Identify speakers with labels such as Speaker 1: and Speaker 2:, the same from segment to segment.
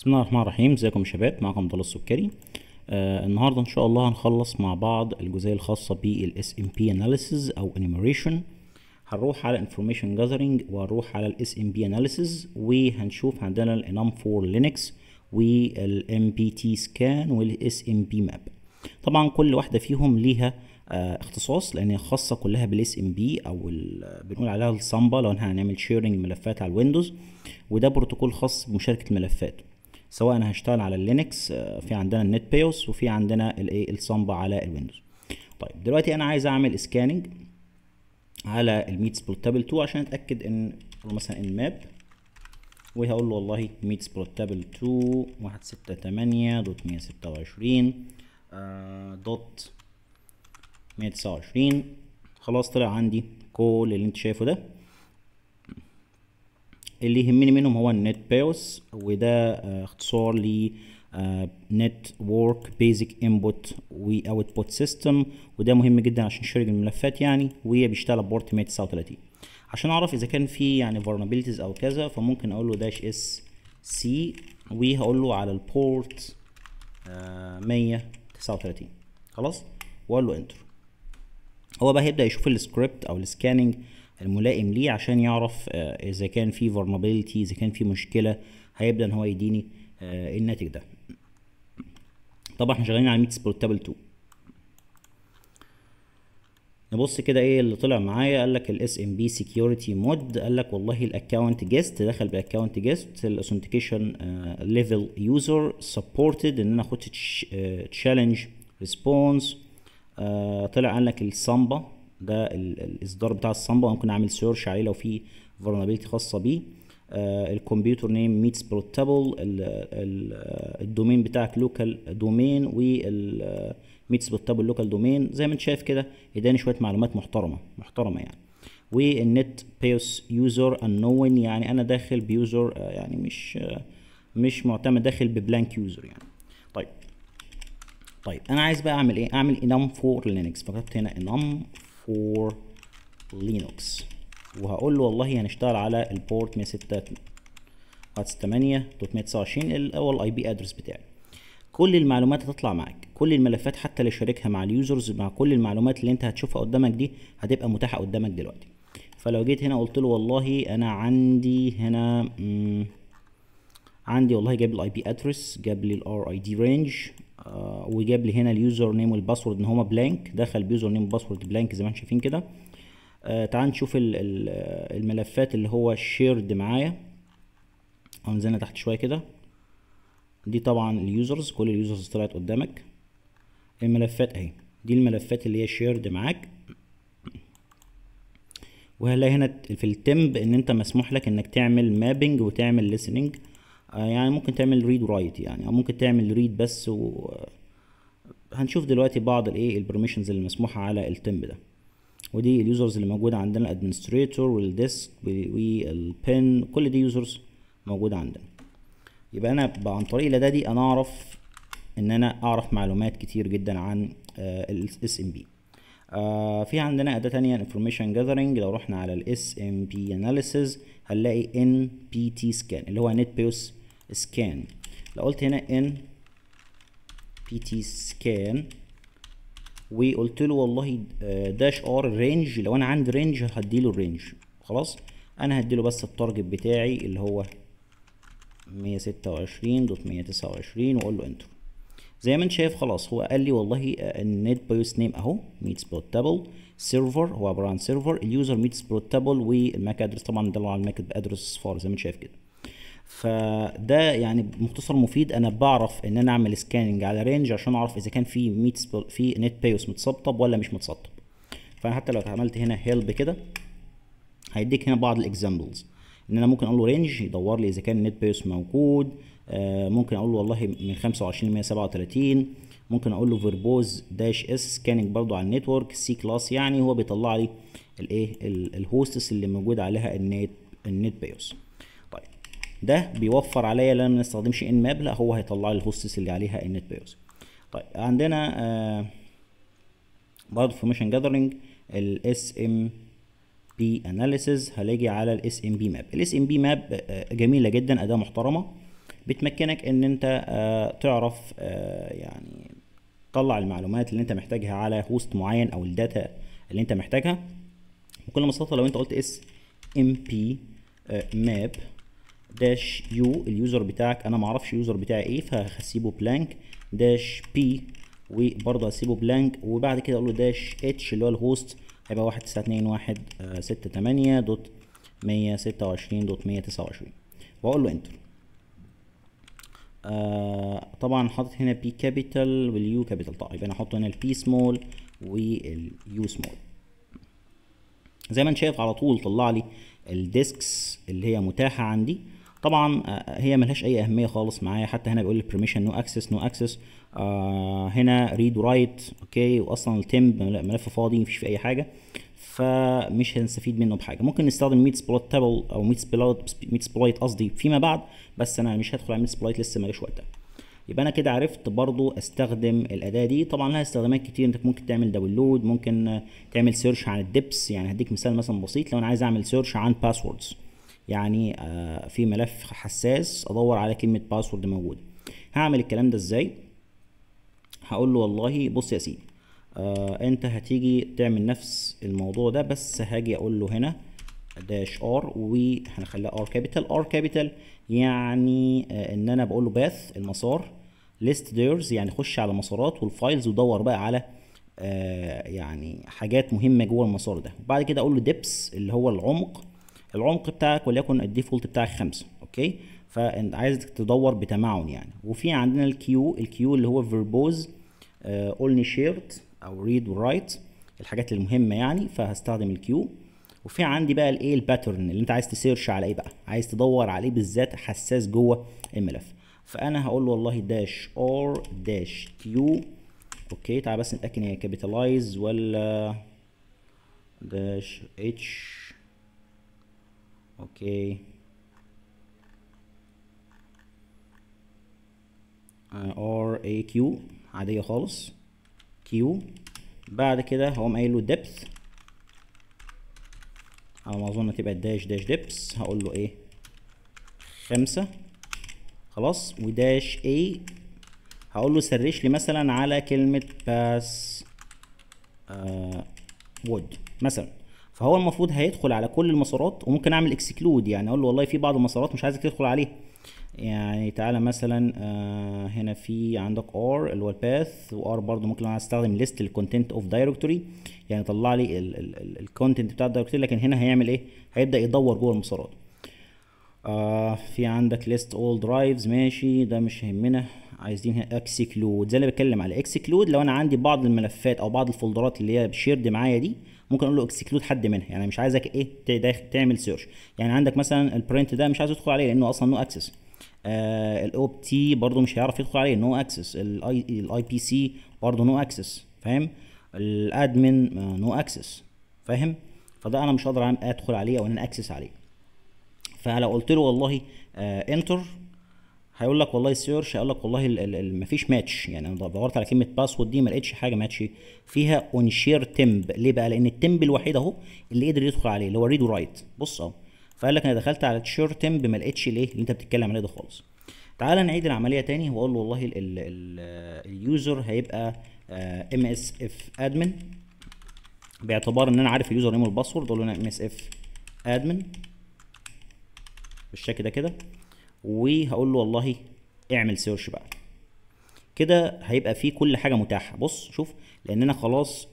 Speaker 1: بسم الله الرحمن الرحيم ازيكم يا شباب معكم ضلال السكري آه النهارده ان شاء الله هنخلص مع بعض الجزئيه الخاصه بالاس ام بي اناليسيز او انيميريشن هنروح على انفورميشن جاذرنج وهنروح على الاس ام بي اناليسيز وهنشوف عندنا الانام فور لينكس والام بي تي سكان والاس ام بي ماب طبعا كل واحده فيهم ليها آه اختصاص لان خاصه كلها بالاس ام بي او بنقول عليها السامبا لو هنعمل شيرنج ملفات على الويندوز وده بروتوكول خاص بمشاركه الملفات سواء انا هشتغل على اللينكس آه، في عندنا النت بيوس وفي عندنا الايه الصمبة على الويندوز طيب دلوقتي انا عايز اعمل سكاننج على الميت سبورتابل 2 عشان اتاكد ان مثلا ان ماب وهقول له والله ميت سبورتابل 2 168.126.129 دوت 129 آه، خلاص طلع عندي كل اللي انت شايفه ده اللي يهمني منهم هو النت بيوس وده آه، اختصار ل نت ورك بيزك انبوت واوتبوت سيستم وده مهم جدا عشان شيرنج الملفات يعني وهي بيشتغل بورت 139 عشان اعرف اذا كان في يعني vulnerabilities او كذا فممكن اقول له داش اس سي وهقول له على البورت آه، 139 خلاص واقول له انتر هو بقى هيبدا يشوف السكريبت او السكاننج الملائم ليه عشان يعرف آه، اذا كان في vulnerability اذا كان في مشكله هيبدا ان هو يديني آه، الناتج ده طبعا احنا شغالين على ميت سبورتابل 2 نبص كده ايه اللي طلع معايا قال لك الاس ام بي سكيورتي مود قال لك والله الاكونت جيست دخل باكونت جيست الاوثنتيكيشن ليفل يوزر سبورتد ان انا اخد تشالنج آه، ريسبونس طلع قال لك السامبا ده الاصدار بتاع الصمبا ممكن اعمل سيرش عليه لو في فولنربيلتي خاصه بيه آه، الكمبيوتر نيم ميتس بروتابل الدومين بتاعك لوكال دومين وال ميتس بروتابل لوكال دومين زي ما انت شايف كده اداني شويه معلومات محترمه محترمه يعني والنت بيوس يوزر انون يعني انا داخل بيوزر آه، يعني مش آه، مش معتمد داخل ببلانك يوزر يعني طيب طيب انا عايز بقى اعمل ايه اعمل انام فور لينكس فكتبت هنا انام for Linux وهقول له والله هنشتغل على البورت 106 هاتس 8 329 الاول اي بي ادرس بتاعي كل المعلومات هتطلع معاك كل الملفات حتى اللي شاركها مع اليوزرز مع كل المعلومات اللي انت هتشوفها قدامك دي هتبقى متاحه قدامك دلوقتي فلو جيت هنا قلت له والله انا عندي هنا عندي والله جاب الاي بي ادرس جاب لي الار اي دي رينج آه، وجاب لي هنا اليوزر نيم والباسورد ان هما بلانك دخل بيوزر نيم وباسورد بلانك زي ما احنا شايفين كده آه، تعال نشوف الملفات اللي هو شيرد معايا او نزلنا تحت شويه كده دي طبعا اليوزرز كل اليوزرز طلعت قدامك الملفات اهي دي الملفات اللي هي شيرد معاك وهلا هنا في التمب ان انت مسموح لك انك تعمل مابنج وتعمل ليسننج آه، يعني ممكن تعمل ريد ورايت يعني او ممكن تعمل ريد بس و هنشوف دلوقتي بعض الايه البرميشنز اللي مسموحه على التمب ده ودي اليوزرز اللي موجوده عندنا الادمنستريتور والديسك والبن كل دي يوزرز موجوده عندنا يبقى انا عن طريق دي انا اعرف ان انا اعرف معلومات كتير جدا عن الاس ام بي في عندنا اداه تانية انفورميشن جاذرنج لو رحنا على الاس ام بي اناليسز هنلاقي ان بي تي سكان اللي هو نت بيوس سكان لو قلت هنا ان بي تي سكان وقلت له والله داش ار رينج لو انا عندي رينج هدي له الرينج خلاص انا هدي له بس التارجت بتاعي اللي هو 126 دوت 129 واقول له انتر زي ما انت شايف خلاص هو قال لي والله النت بيوس نيم اهو ميتس بروتابل سيرفر هو عباره عن سيرفر اليوزر ميتس بروتابل والماك ادرس طبعا ده على الماك ادرس فار زي ما انت شايف كده فده يعني مختصر مفيد انا بعرف ان انا اعمل سكاننج على رينج عشان اعرف اذا كان في ميت في نت بايوس متسطب ولا مش متسطب فانا حتى لو عملت هنا هيلب كده هيديك هنا بعض الاكزامبلز ان انا ممكن اقول له رينج يدور لي اذا كان النت بايوس موجود آه، ممكن اقول له والله من 25 ل 137 ممكن اقول له فيربوز داش اس سكاننج برضو على النتورك سي كلاس يعني هو بيطلع لي الايه الهوستس اللي موجود عليها النت النت بايوس ده بيوفر عليا ان انا ما استخدمش ان ماب لا هو هيطلع لي الهوستس اللي عليها النت بيوز طيب عندنا آه، برضه في ميشن جاذرنج الاس ام بي اناليسز هلاقي على الاس ام بي ماب الاس ام بي ماب جميله جدا اداه محترمه بتمكنك ان انت آه، تعرف آه، يعني تطلع المعلومات اللي انت محتاجها على هوست معين او الداتا اللي انت محتاجها بكل بساطه لو انت قلت اس ام بي ماب داش يو اليوزر بتاعك انا معرفش اليوزر بتاعي ايه فهسيبه بلانك داش بي وبرضه هسيبه بلانك وبعد كده اقول له داش اتش اللي هو الهوست هيبقى واحد تسعة اتنين واحد آه، ستة تمانية دوت مية ستة وعشرين دوت مية تسعة وعشرين واقول له انتر آه طبعا حاطط هنا بي كابيتال واليو كابيتال طيب انا احط هنا البي سمول واليو سمول زي ما انت شايف على طول طلع لي الديسكس اللي هي متاحه عندي طبعا آه، آه، هي ملهاش اي اهميه خالص معايا حتى هنا بيقول لي بيرميشن نو اكسس نو اكسس هنا ريد ورايت اوكي واصلا التمب ملف فاضي مفيش فيه اي حاجه فمش هنستفيد منه بحاجه ممكن نستخدم ميت سبلايت تابل او ميت سبلايت ميت سبلوت قصدي فيما بعد بس انا مش هدخل على ميت سبلايت لسه ما وقتها يبقى انا كده عرفت برضو استخدم الاداه دي طبعا لها استخدامات كتير انك ممكن تعمل داونلود ممكن تعمل سيرش عن الدبس يعني هديك مثال مثلا بسيط لو انا عايز اعمل سيرش عن باسوردز يعني آه، في ملف حساس ادور على كلمه باسورد موجوده هعمل الكلام ده ازاي هقول له والله بص يا سيدي آه انت هتيجي تعمل نفس الموضوع ده بس هاجي اقول له هنا داش ار وهنخليها ار كابيتال ار كابيتال يعني آه ان انا بقول له باث المسار ليست ديرز يعني خش على مسارات والفايلز ودور بقى على آه يعني حاجات مهمه جوه المسار ده وبعد كده اقول له ديبس اللي هو العمق العمق بتاعك وليكن الديفولت بتاعك خمسه اوكي فانت عايز تدور بتمعن يعني وفي عندنا الكيو الكيو اللي هو فيربوز اولني شيرت او ريد ورايت الحاجات المهمه يعني فهستخدم الكيو وفي عندي بقى الايه الباترن اللي انت عايز تسيرش على ايه بقى عايز تدور عليه إيه بالذات حساس جوه الملف فانا هقول له والله داش ار داش كيو اوكي تعال بس نتاكد هي كابيتالايز ولا داش اتش اوكي ار اي كيو عاديه خالص كيو بعد كده هقوم قايل له ديبث على ما اظن تبقى داش داش ديبس هقول له ايه خمسة خلاص وداش اي هقول له سرش لي مثلا على كلمة باس آه وود مثلا فهو المفروض هيدخل على كل المسارات وممكن اعمل اكسكلود يعني اقول له والله في بعض المسارات مش عايزك تدخل عليها يعني تعالى مثلا آه هنا في عندك ار اللي هو الباث وار برضو ممكن انا استخدم ليست الكونتنت اوف دايركتوري يعني طلع لي الكونتنت بتاع الدايركتوري لكن هنا هيعمل ايه هيبدا يدور جوه المسارات آه في عندك ليست اول درايفز ماشي ده مش يهمنا عايزين هنا اكسكلود زي اللي بتكلم على اكسكلود لو انا عندي بعض الملفات او بعض الفولدرات اللي هي شيرد معايا دي ممكن اقول له اكسكلود حد منها يعني مش عايزك ايه تعمل سيرش يعني عندك مثلا البرنت ده مش عايز ادخل عليه لانه اصلا نو اكسس الاو بي تي برضه مش هيعرف يدخل عليه نو اكسس الاي بي سي برضه نو اكسس فاهم الادمن نو اكسس فاهم فده انا مش هقدر ادخل عليه او ان اكسس عليه فلو قلت له والله انتر آه، هيقول لك والله السيرش هيقول لك والله مفيش ماتش يعني انا دورت على كلمه باسورد دي ما لقيتش حاجه ماتش فيها اون شير تمب ليه بقى لان التمب الوحيد اهو اللي قدر يدخل عليه اللي هو ريد ورايت بص اهو فقال لك انا دخلت على شير تمب ما لقيتش ليه اللي انت بتتكلم عليه ده خالص تعال نعيد العمليه تاني واقول له والله اليوزر هيبقى ام اس اف ادمن باعتبار ان انا عارف اليوزر نيم والباسورد اقول له انا ام اس اف ادمن بالشكل ده كده وهقول له والله اعمل سيرش بقى كده هيبقى فيه كل حاجه متاحه بص شوف لان انا خلاص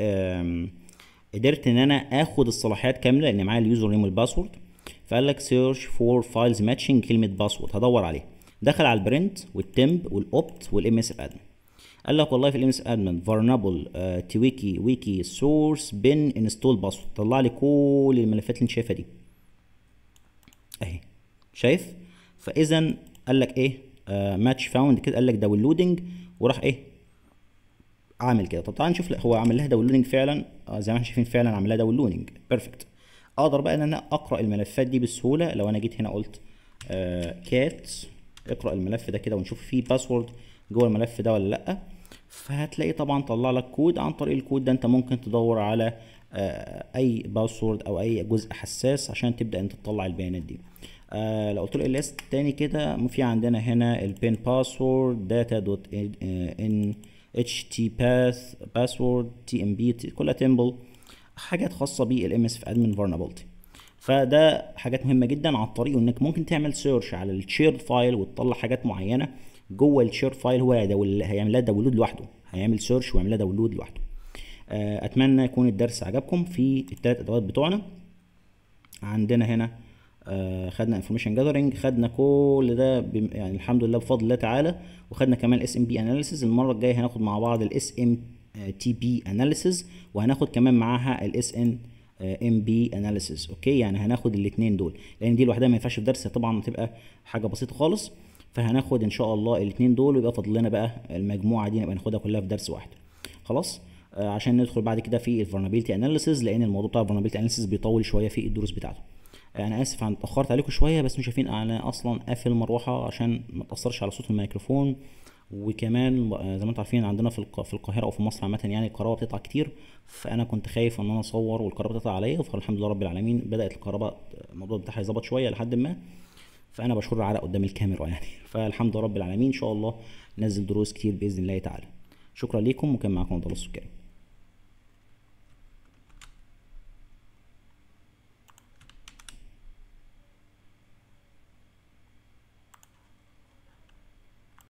Speaker 1: قدرت ان انا اخد الصلاحيات كامله لان معايا اليوزر نيم والباسورد فقال لك سيرش فور فايلز ماتشنج كلمه باسورد هدور عليها دخل على البرنت والتمب والاوبت والام اس ادمن قال لك والله في الام اس ادمن فارنابل تويكي ويكي سورس بن انستول باسورد طلع لي كل الملفات اللي انت شايفها دي اهي شايف فاذا قال لك ايه ماتش آه، فاوند كده قال لك داونلودنج وراح ايه عامل كده طب تعال نشوف هو عمل لها داونلودنج فعلا آه زي ما احنا شايفين فعلا عمل لها داونلودنج بيرفكت اقدر بقى ان انا اقرا الملفات دي بسهوله لو انا جيت هنا قلت كات آه، كات اقرا الملف ده كده ونشوف فيه باسورد جوه الملف ده ولا لا فهتلاقي طبعا طلع لك كود عن طريق الكود ده انت ممكن تدور على آه، اي باسورد او اي جزء حساس عشان تبدا انت تطلع البيانات دي آه لو قلت له ls تاني كده في عندنا هنا البين باسورد داتا دوت ان اتش تي باث باسورد تي ام بي كلها تمبل حاجات خاصه بالام اس في ادمن فولنربيلتي فده حاجات مهمه جدا على الطريق وانك ممكن تعمل سيرش على الشير فايل وتطلع حاجات معينه جوه الشير فايل هو هيعمل لها داونلود لوحده هيعمل سيرش ويعمل لها داونلود لوحده آه اتمنى يكون الدرس عجبكم في الثلاث ادوات بتوعنا عندنا هنا آه، خدنا انفورميشن جاذرنج خدنا كل ده يعني الحمد لله بفضل الله تعالى وخدنا كمان اس ام بي اناليسيز المره الجايه هناخد مع بعض الاس ام تي بي اناليسيز وهناخد كمان معاها الاس ان ام بي اناليسيز اوكي يعني هناخد الاثنين دول لان دي لوحدها ما ينفعش في درس طبعا تبقى حاجه بسيطه خالص فهناخد ان شاء الله الاثنين دول ويبقى فاضل لنا بقى المجموعه دي نبقى ناخدها كلها في درس واحد خلاص آه، عشان ندخل بعد كده في الفرنابيلتي اناليسيز لان الموضوع بتاع الفرنابيلتي اناليسيز بيطول شويه في الدروس بتاعته يعني انا اسف عن اتاخرت عليكم شويه بس مش شايفين انا اصلا قافل المروحه عشان ما تاثرش على صوت الميكروفون وكمان زي ما انتم عارفين عندنا في في القاهره او في مصر عامه يعني الكهرباء بتقطع كتير فانا كنت خايف ان انا اصور والكهرباء تقطع عليا فالحمد لله رب العالمين بدات الكهرباء الموضوع بتاعها يظبط شويه لحد ما فانا بشكر على قدام الكاميرا يعني فالحمد لله رب العالمين ان شاء الله ننزل دروس كتير باذن الله تعالى شكرا ليكم وكان معاكم عبد الله السكري